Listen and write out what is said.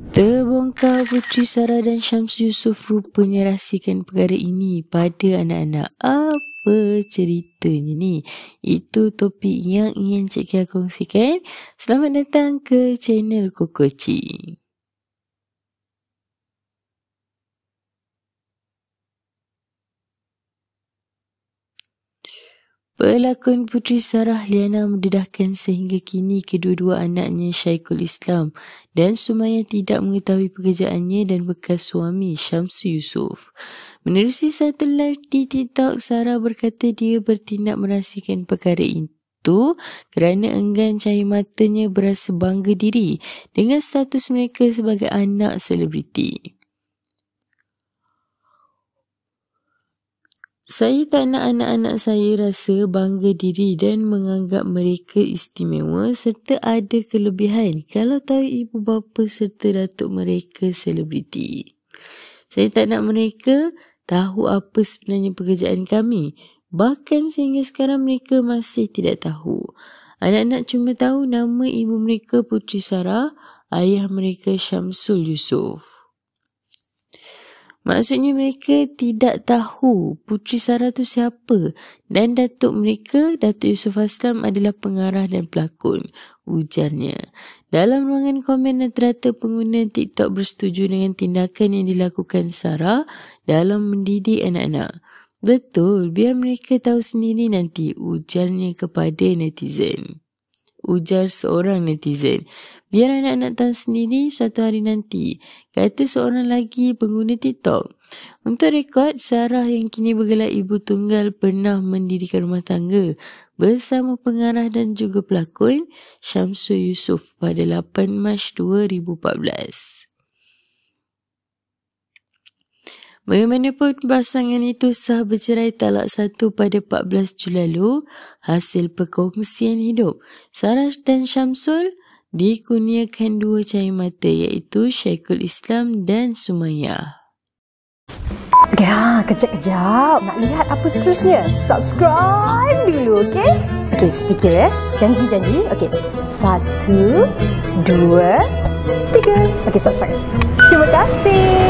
Terbongkar Putri Sarah dan Syams Yusof rupanya rahsikan perkara ini pada anak-anak. Apa ceritanya ni? Itu topik yang ingin Cik Kia kongsikan. Selamat datang ke channel Kokoci. Pelakon Puteri Sarah Liana mendedahkan sehingga kini kedua-dua anaknya Syaikhul Islam dan Sumaya tidak mengetahui pekerjaannya dan bekas suami Syamsu Yusof. Menerusi satu live di TikTok, Sarah berkata dia bertindak merahsiakan perkara itu kerana enggan cahaya matanya berasa bangga diri dengan status mereka sebagai anak selebriti. Saya tak nak anak-anak saya rasa bangga diri dan menganggap mereka istimewa serta ada kelebihan kalau tahu ibu bapa serta datuk mereka selebriti. Saya tak nak mereka tahu apa sebenarnya pekerjaan kami. Bahkan sehingga sekarang mereka masih tidak tahu. Anak-anak cuma tahu nama ibu mereka Putri Sarah, ayah mereka Syamsul Yusof. Maksudnya mereka tidak tahu Puteri Sarah tu siapa dan datuk mereka, Datuk Yusuf Aslam adalah pengarah dan pelakon. Ujarnya. Dalam ruangan komen yang terata pengguna TikTok bersetuju dengan tindakan yang dilakukan Sarah dalam mendidik anak-anak. Betul, biar mereka tahu sendiri nanti ujarnya kepada netizen ujar seorang netizen. Biar anak-anak tahu sendiri satu hari nanti, kata seorang lagi pengguna TikTok. Untuk rekod, Sarah yang kini bergelar ibu tunggal pernah mendirikan rumah tangga bersama pengarah dan juga pelakon Syamsul Yusuf pada 8 Mac 2014. Bagaimanapun pasangan itu sah bercerai talak satu pada 14 Jun lalu hasil perkongsian hidup. Saras dan Syamsul dikuniakan dua cahaya mata iaitu Syekhul Islam dan Sumaya. Okay, ha, kejap-kejap. Nak lihat apa seterusnya? Subscribe dulu, okay? Okay, sedikit eh. Janji-janji. Okay, satu, dua, tiga. Okay, subscribe. Terima kasih